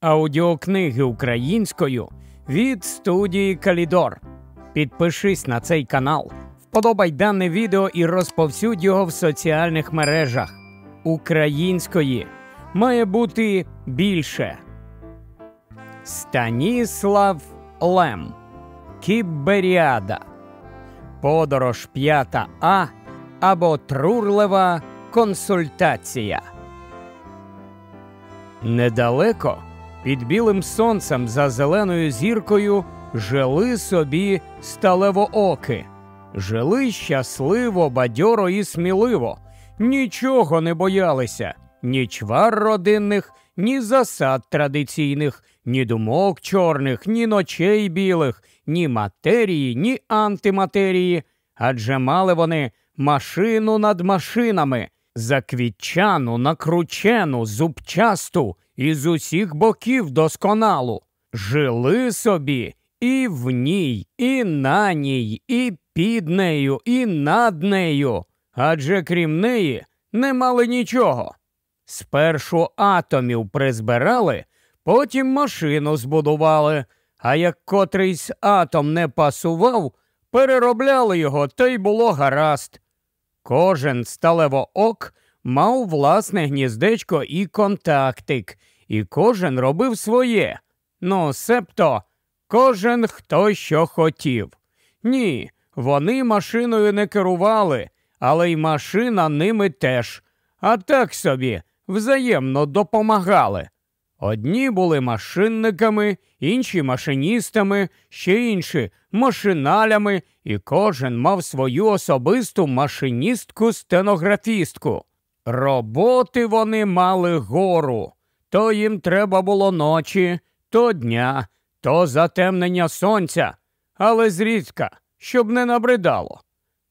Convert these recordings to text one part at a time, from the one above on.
аудіокниги українською від студії Калідор. Підпишись на цей канал, вподобай дане відео і розповсюдь його в соціальних мережах. Української має бути більше. Станіслав Лем. Кіберіада. Подорож п'ята А або Трурлева консультація. Недалеко під білим сонцем за зеленою зіркою жили собі сталевооки. Жили щасливо, бадьоро і сміливо, нічого не боялися, ні чвар родинних, ні засад традиційних, ні думок чорних, ні ночей білих, ні матерії, ні антиматерії. Адже мали вони машину над машинами, заквітчану, накручену, зубчасту і з усіх боків досконалу. Жили собі і в ній, і на ній, і під нею, і над нею. Адже крім неї не мали нічого. Спершу атомів призбирали, потім машину збудували, а як котрийсь атом не пасував, переробляли його, та й було гаразд. Кожен сталево ок мав власне гніздечко і контактик і кожен робив своє. Ну, себто, кожен хто що хотів. Ні, вони машиною не керували, але й машина ними теж. А так собі взаємно допомагали. Одні були машинниками, інші машиністами, ще інші машиналями, і кожен мав свою особисту машиністку-стенографістку. Роботи вони мали гору. То їм треба було ночі, то дня, то затемнення сонця, але зрідка, щоб не набридало.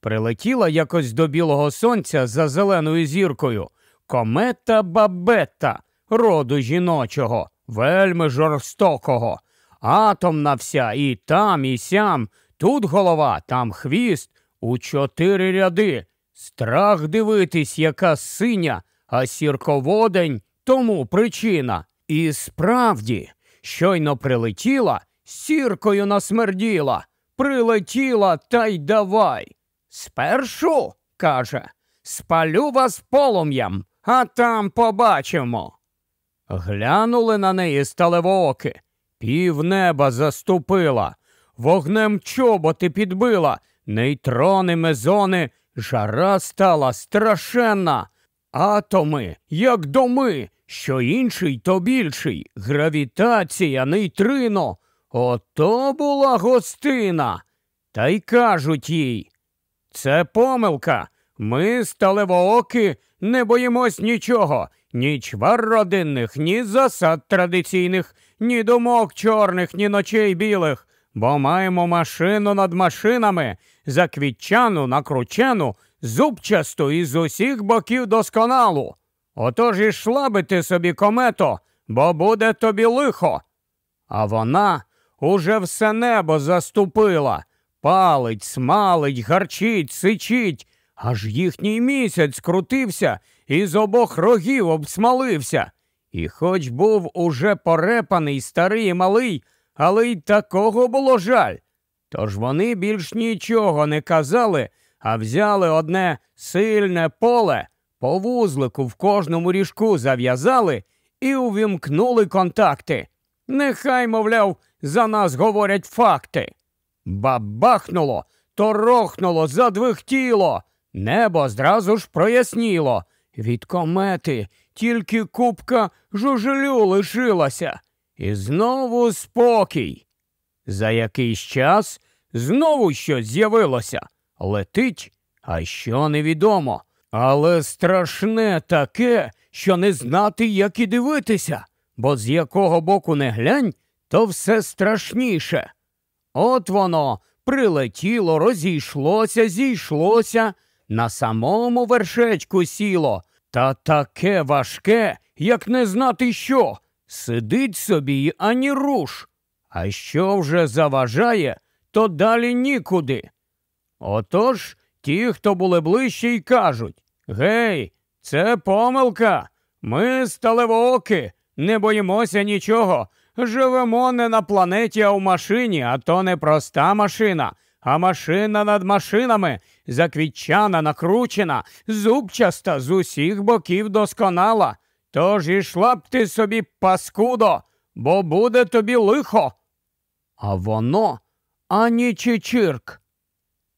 Прилетіла якось до білого сонця за зеленою зіркою комета бабета роду жіночого, вельми жорстокого, атомна вся і там, і сям, тут голова, там хвіст, у чотири ряди. Страх дивитись, яка синя, а сірководень тому причина і справді щойно прилетіла, сіркою насмерділа, прилетіла та й давай. Спершу, каже, спалю вас полум'ям, а там побачимо. Глянули на неї сталевооки, півнеба заступила, вогнем чоботи підбила, нейтрони мезони, жара стала страшенна. Атоми, як доми, що інший то більший. Гравітація, нейтрино. Ото була гостина. Та й кажуть їй. Це помилка. Ми, сталевооки, не боїмось нічого, ні чвар родинних, ні засад традиційних, ні думок чорних, ні ночей білих, бо маємо машину над машинами, заквітчану, накручену, зубчасту і з усіх боків досконалу. Отож і шла собі комето, бо буде тобі лихо. А вона уже все небо заступила, палить, смалить, гарчить, сичить, аж їхній місяць крутився і з обох рогів обсмалився. І хоч був уже порепаний старий і малий, але й такого було жаль. Тож вони більш нічого не казали, а взяли одне сильне поле по вузлику в кожному ріжку зав'язали і увімкнули контакти. Нехай, мовляв, за нас говорять факти. Бабахнуло, торохнуло, задвихтіло. Небо зразу ж проясніло. Від комети тільки купка жужелю лишилася. І знову спокій. За якийсь час знову щось з'явилося. Летить, а що невідомо. Але страшне таке, що не знати, як і дивитися, бо з якого боку не глянь, то все страшніше. От воно прилетіло, розійшлося, зійшлося, на самому вершечку сіло, та таке важке, як не знати що. Сидить собі ані руш. А що вже заважає, то далі нікуди. Отож ті, хто були ближче, й кажуть Гей, це помилка. Ми сталевооки, не боїмося нічого. Живемо не на планеті, а в машині, а то не проста машина, а машина над машинами, заквітчана, накручена, зубчаста з усіх боків досконала. Тож ішла б ти собі, паскудо, бо буде тобі лихо. А воно ані чичирк.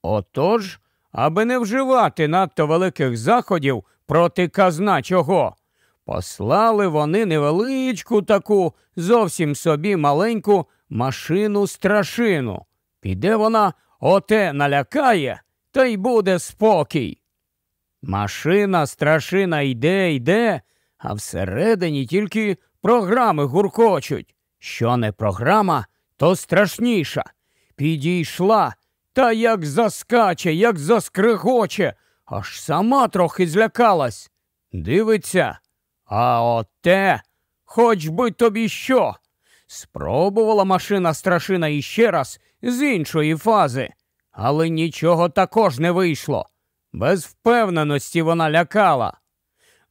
Отож аби не вживати надто великих заходів проти казна чого. Послали вони невеличку таку, зовсім собі маленьку машину страшину. Піде вона оте налякає, та й буде спокій. Машина страшина йде, йде, а всередині тільки програми гуркочуть. Що не програма, то страшніша. Підійшла, та як заскаче, як заскригоче, аж сама трохи злякалась. Дивиться, а оте, хоч би тобі що. Спробувала машина страшина іще раз з іншої фази, але нічого також не вийшло. Без впевненості вона лякала.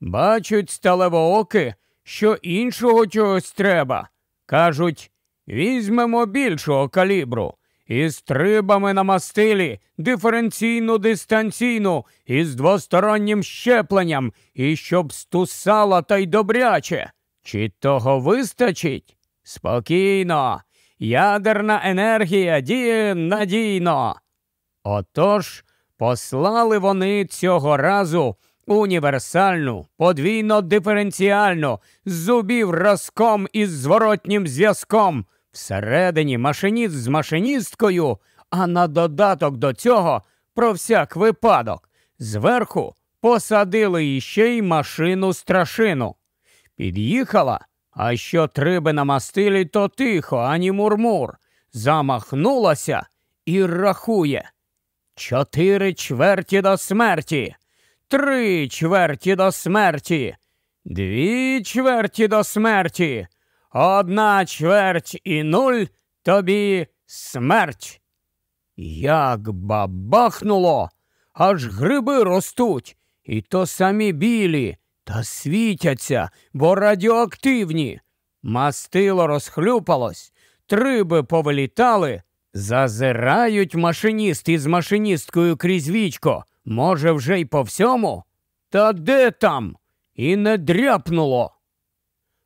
Бачуть сталевооки, що іншого чогось треба. Кажуть, візьмемо більшого калібру із трибами на мастилі, диференційну дистанційну, із двостороннім щепленням, і щоб стусала та й добряче. Чи того вистачить? Спокійно, ядерна енергія діє надійно. Отож послали вони цього разу універсальну, подвійно диференціальну, з зубів разком із зворотнім зв'язком. Всередині машиніст з машиністкою, а на додаток до цього про всяк випадок. Зверху посадили іще й машину страшину. Під'їхала, а що триби на мастилі, то тихо, ані мурмур. Замахнулася і рахує. Чотири чверті до смерті, три чверті до смерті, дві чверті до смерті. Одна чверть і нуль тобі смерть. Як бабахнуло, аж гриби ростуть, і то самі білі, та світяться, бо радіоактивні. Мастило розхлюпалось, триби повилітали, зазирають машиніст із машиністкою крізь вічко. Може, вже й по всьому? Та де там? І не дряпнуло.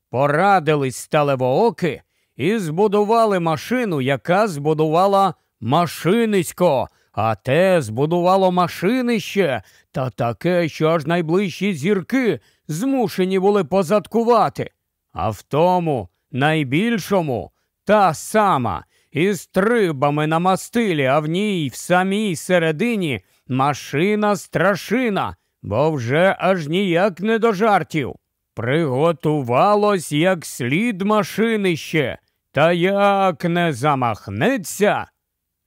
Порадились сталевооки і збудували машину, яка збудувала машинисько, а те збудувало машинище та таке, що аж найближчі зірки змушені були позадкувати. А в тому найбільшому та сама із трибами на мастилі, а в ній в самій середині машина страшина, бо вже аж ніяк не до жартів приготувалось як слід машинище, та як не замахнеться,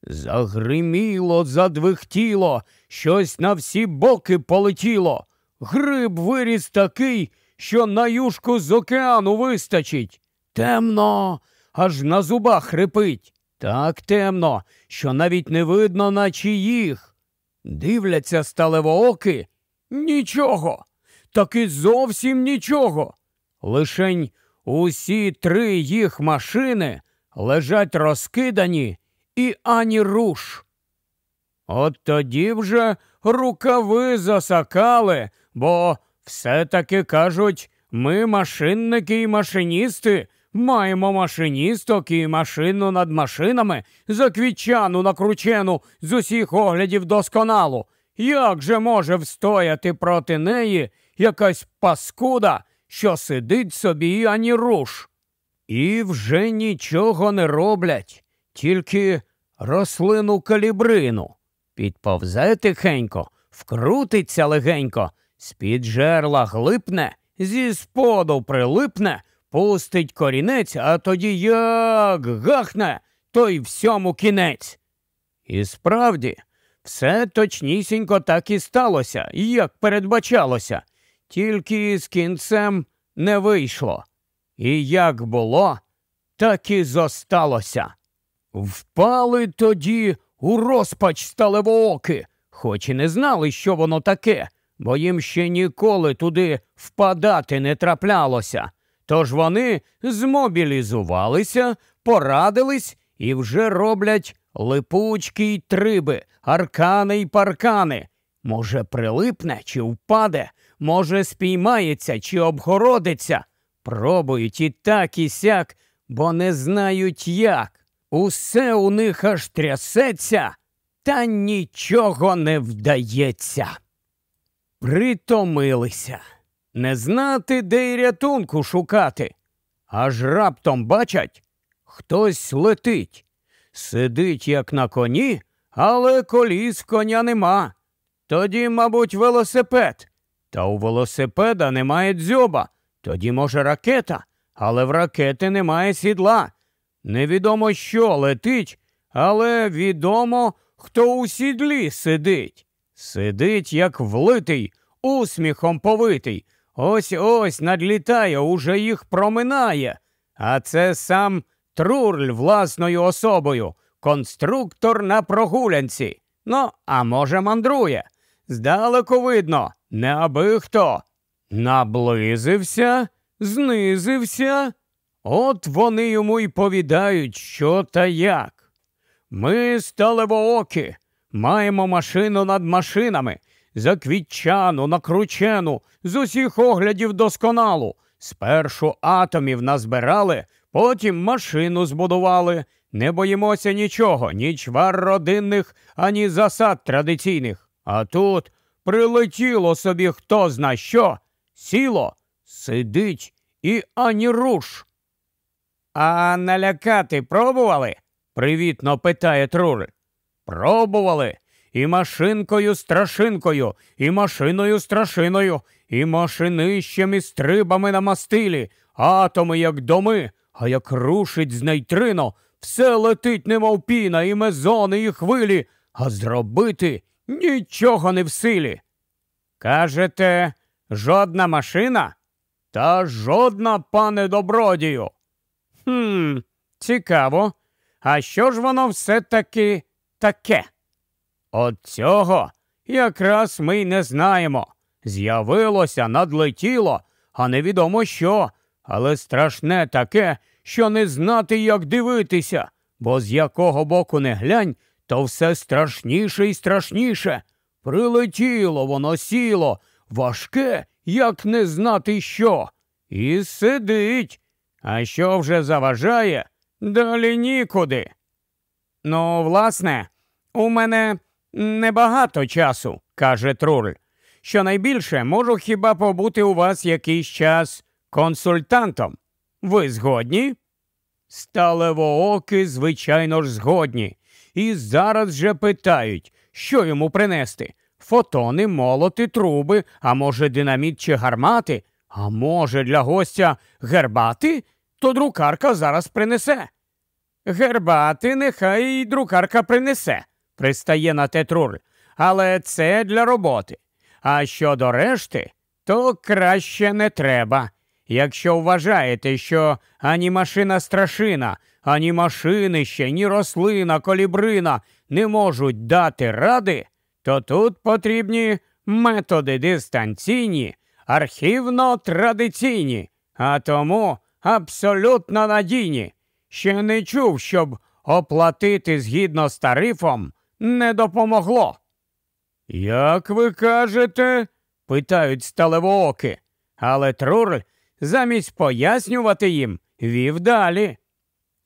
загриміло, задвихтіло, щось на всі боки полетіло. Гриб виріс такий, що на юшку з океану вистачить. Темно, аж на зубах хрипить. Так темно, що навіть не видно, на чиїх. Дивляться сталевооки нічого таки зовсім нічого. Лишень усі три їх машини лежать розкидані і ані руш. От тоді вже рукави засакали, бо все-таки кажуть, ми машинники і машиністи. Маємо машиністок і машину над машинами, заквітчану накручену з усіх оглядів досконалу. Як же може встояти проти неї якась паскуда, що сидить собі ані руш. І вже нічого не роблять, тільки рослину калібрину. Підповзе тихенько, вкрутиться легенько, з-під жерла глипне, зі споду прилипне, пустить корінець, а тоді як гахне, то й всьому кінець. І справді, все точнісінько так і сталося, як передбачалося тільки з кінцем не вийшло. І як було, так і зосталося. Впали тоді у розпач сталевооки, хоч і не знали, що воно таке, бо їм ще ніколи туди впадати не траплялося. Тож вони змобілізувалися, порадились і вже роблять липучки й триби, аркани й паркани. Може, прилипне чи впаде, може, спіймається чи обгородиться. Пробують і так, і сяк, бо не знають як. Усе у них аж трясеться, та нічого не вдається. Притомилися. Не знати, де й рятунку шукати. Аж раптом бачать, хтось летить. Сидить, як на коні, але коліс коня нема. Тоді, мабуть, велосипед. Та у велосипеда немає дзьоба, тоді, може, ракета, але в ракети немає сідла. Невідомо, що летить, але відомо, хто у сідлі сидить. Сидить, як влитий, усміхом повитий. Ось ось надлітає, уже їх проминає. А це сам Трурль власною особою, конструктор на прогулянці. Ну, а може, мандрує. Здалеку видно. Не аби хто наблизився, знизився. От вони йому й повідають, що та як. Ми сталевоокі, маємо машину над машинами, заквітчану, накручену, з усіх оглядів досконалу. Спершу атомів назбирали, потім машину збудували. Не боїмося нічого, ні чвар родинних, ані засад традиційних. А тут Прилетіло собі хто зна що, сіло, сидить і ані руш. А налякати пробували? привітно питає Труль. Пробували. І машинкою страшинкою, і машиною страшиною, і машинищем і стрибами на мастилі, атоми, як доми, а як рушить з нейтрино, все летить, немов піна, і мезони, і хвилі, а зробити нічого не в силі. Кажете, жодна машина? Та жодна, пане добродію. Хм, цікаво. А що ж воно все-таки таке? От цього якраз ми й не знаємо. З'явилося, надлетіло, а невідомо що, але страшне таке, що не знати, як дивитися, бо з якого боку не глянь, то все страшніше і страшніше. Прилетіло воно сіло, важке, як не знати що. І сидить. А що вже заважає, далі нікуди. Ну, власне, у мене небагато часу, каже Труль. Щонайбільше можу хіба побути у вас якийсь час консультантом. Ви згодні? Сталевооки, звичайно ж, згодні і зараз же питають, що йому принести фотони, молоти, труби, а може, динаміт чи гармати, а може, для гостя гербати, то друкарка зараз принесе. Гербати нехай і друкарка принесе, пристає на те труль. Але це для роботи. А щодо решти, то краще не треба. Якщо вважаєте, що ані машина страшина, ані машинище, ні рослина, колібрина не можуть дати ради, то тут потрібні методи дистанційні, архівно традиційні, а тому абсолютно надійні. Ще не чув, щоб оплатити згідно з тарифом не допомогло. Як ви кажете? питають сталевооки, але Труль замість пояснювати їм, вів далі.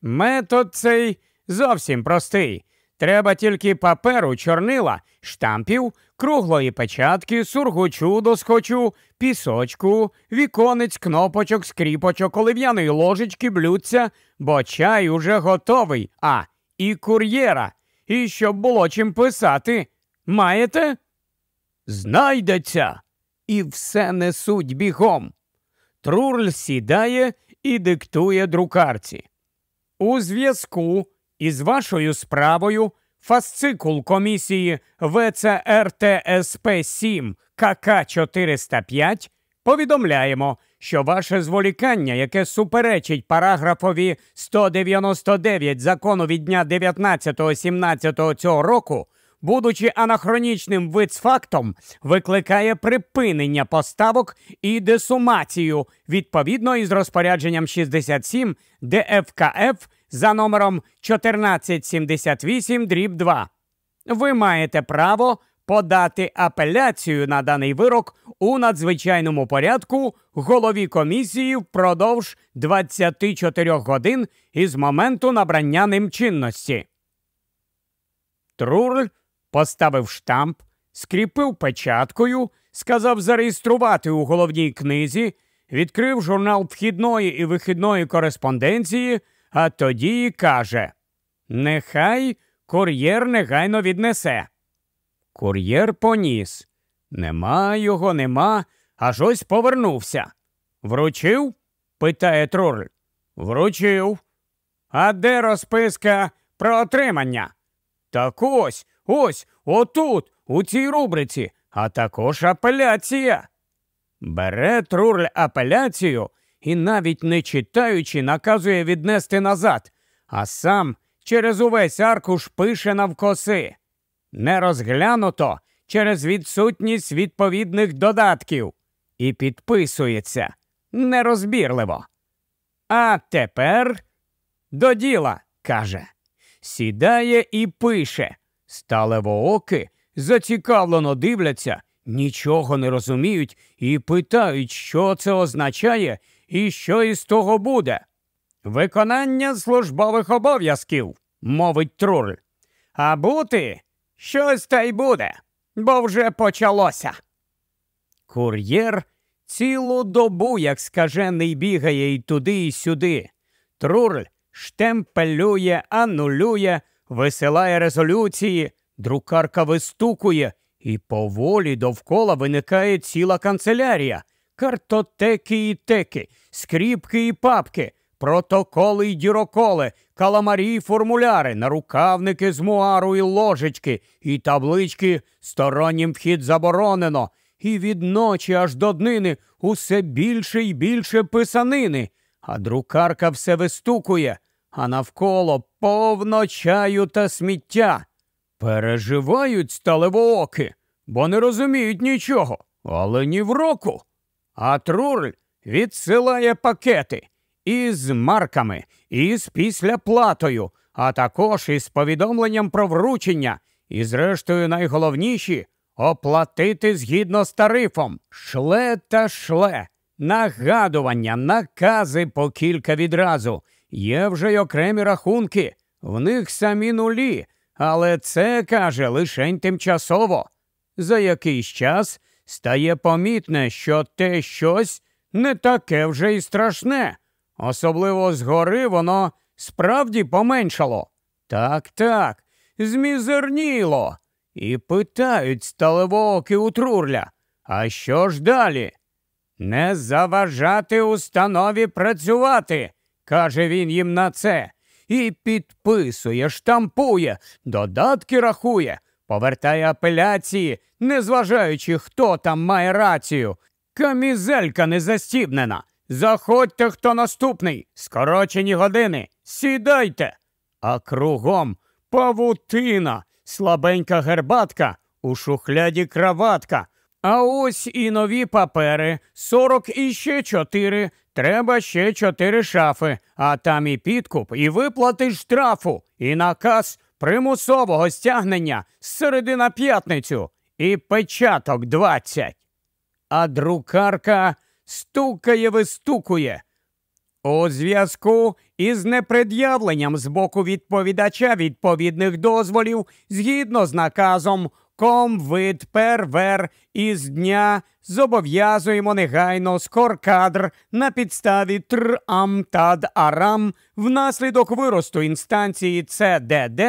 Метод цей зовсім простий. Треба тільки паперу, чорнила, штампів, круглої печатки, сургучу доскочу, пісочку, віконець, кнопочок, скріпочок, олив'яної ложечки, блюдця, бо чай уже готовий, а і кур'єра. І щоб було чим писати. Маєте? Знайдеться. І все несуть бігом. Трурль сідає і диктує друкарці. У зв'язку із вашою справою фасцикул комісії ВЦРТСП 7 КК 405 повідомляємо, що ваше зволікання, яке суперечить параграфові 199 закону від дня 19-го 19.17 цього року, будучи анахронічним вицфактом, викликає припинення поставок і десумацію відповідно із розпорядженням 67 ДФКФ за номером 1478 дріб 2. Ви маєте право подати апеляцію на даний вирок у надзвичайному порядку голові комісії впродовж 24 годин із моменту набрання ним чинності. Труль поставив штамп, скріпив печаткою, сказав зареєструвати у головній книзі, відкрив журнал вхідної і вихідної кореспонденції, а тоді і каже: Нехай кур'єр негайно віднесе. Кур'єр поніс. Нема його, нема, аж ось повернувся. Вручив? питає троль. Вручив. А де розписка про отримання? Так ось Ось отут, у цій рубриці, а також апеляція. Бере труль апеляцію і, навіть не читаючи, наказує віднести назад, а сам через увесь аркуш пише навкоси. Не розглянуто через відсутність відповідних додатків і підписується нерозбірливо. А тепер до діла, каже, сідає і пише. Сталевооки зацікавлено дивляться, нічого не розуміють і питають, що це означає і що із того буде. Виконання службових обов'язків, мовить Труль. А бути щось та й буде, бо вже почалося. Кур'єр цілу добу, як скажений, бігає і туди, і сюди. Труль штемпелює, анулює висилає резолюції, друкарка вистукує, і поволі довкола виникає ціла канцелярія, картотеки і теки, скріпки і папки, протоколи і діроколи, каламарі і формуляри, нарукавники з муару і ложечки, і таблички стороннім вхід заборонено. І від ночі аж до днини усе більше і більше писанини, а друкарка все вистукує, а навколо повно чаю та сміття. Переживають сталевооки, бо не розуміють нічого, але ні в року. А трурль відсилає пакети із марками, із післяплатою, а також із повідомленням про вручення. І, зрештою, найголовніші оплатити згідно з тарифом. Шле та шле, нагадування, накази по кілька відразу. Є вже й окремі рахунки, в них самі нулі, але це каже лишень тимчасово. За якийсь час стає помітне, що те щось не таке вже й страшне, особливо згори воно справді поменшало. Так, так, змізерніло. І питають сталевооки у Трурля. А що ж далі? Не заважати установі працювати каже він їм на це, і підписує, штампує, додатки рахує, повертає апеляції, незважаючи, хто там має рацію. Камізелька не застібнена. Заходьте, хто наступний, скорочені години, сідайте. А кругом павутина, слабенька гербатка, у шухляді краватка. А ось і нові папери, сорок і ще чотири. Треба ще чотири шафи, а там і підкуп, і виплати штрафу, і наказ примусового стягнення з середи на п'ятницю, і печаток двадцять. А друкарка стукає, вистукує. У зв'язку із непред'явленням з боку відповідача відповідних дозволів згідно з наказом Ком вид, первер, із дня зобов'язуємо негайно скоркадр на підставі ТРАМТАД-АРАМ внаслідок виросту інстанції ЦДД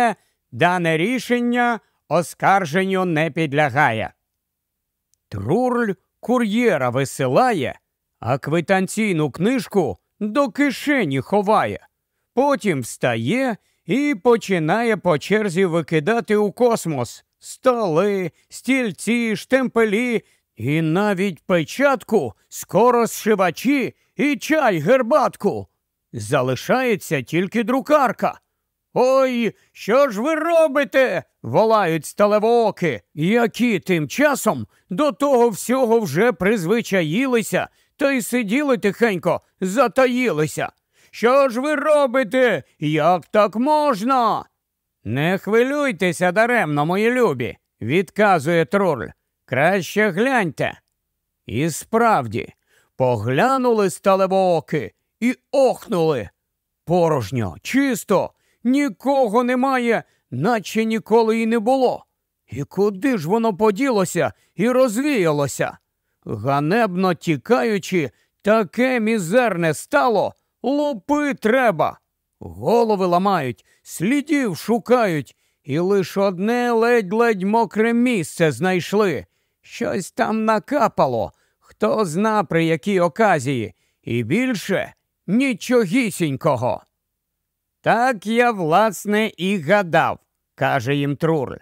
дане рішення оскарженню не підлягає. Труль кур'єра висилає, а квитанційну книжку до кишені ховає. Потім встає і починає по черзі викидати у космос. Столи, стільці, штемпелі і навіть печатку, скоро зшивачі і чай гербатку. Залишається тільки друкарка. Ой, що ж ви робите? волають сталевооки, які тим часом до того всього вже призвичаїлися та й сиділи тихенько, затаїлися. Що ж ви робите? Як так можна? Не хвилюйтеся даремно, мої любі, відказує троль. Краще гляньте. І справді, поглянули сталевооки і охнули. Порожньо, чисто, нікого немає, наче ніколи і не було. І куди ж воно поділося і розвіялося? Ганебно тікаючи, таке мізерне стало, лупи треба. Голови ламають, слідів шукають, і лише одне ледь-ледь мокре місце знайшли. Щось там накапало, хто зна при якій оказії, і більше нічогісінького. Так я, власне, і гадав, каже їм Трур.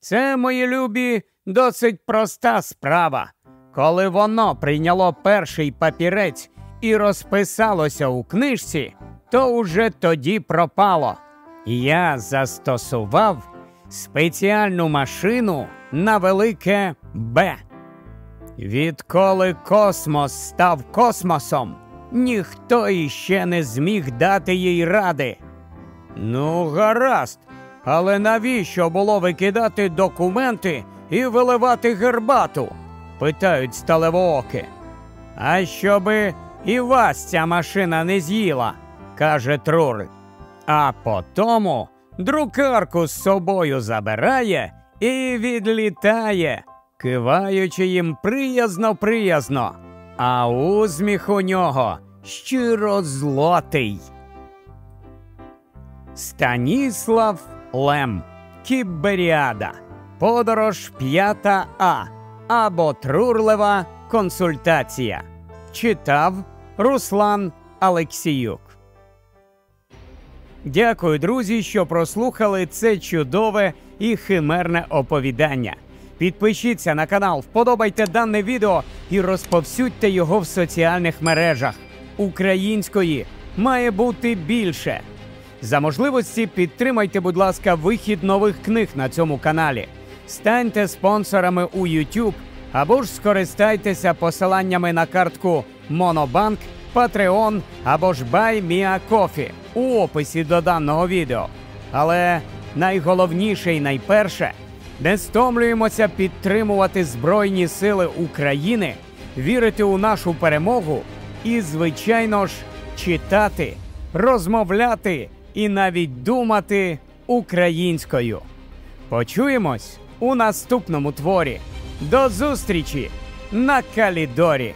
Це, мої любі, досить проста справа. Коли воно прийняло перший папірець і розписалося у книжці, то уже тоді пропало я застосував спеціальну машину на велике Б. Відколи космос став космосом, ніхто іще не зміг дати їй ради. Ну, гаразд, але навіщо було викидати документи і виливати гербату? питають сталевооки. А щоби і вас ця машина не з'їла, каже Трурик. А потому друкарку з собою забирає і відлітає, киваючи їм приязно приязно, а усміх у нього щиро злотий. Станіслав Лем Кіберіада. Подорож 5 А або Трурлева консультація. Читав Руслан Алексіюк. Дякую, друзі, що прослухали це чудове і химерне оповідання. Підпишіться на канал, вподобайте дане відео і розповсюдьте його в соціальних мережах. Української має бути більше. За можливості підтримайте, будь ласка, вихід нових книг на цьому каналі. Станьте спонсорами у YouTube або ж скористайтеся посиланнями на картку Монобанк. Patreon або ж BuyMeACoffee у описі до даного відео. Але найголовніше і найперше не стомлюємося підтримувати Збройні Сили України, вірити у нашу перемогу і, звичайно ж, читати, розмовляти і навіть думати українською. Почуємось у наступному творі. До зустрічі на Калідорі!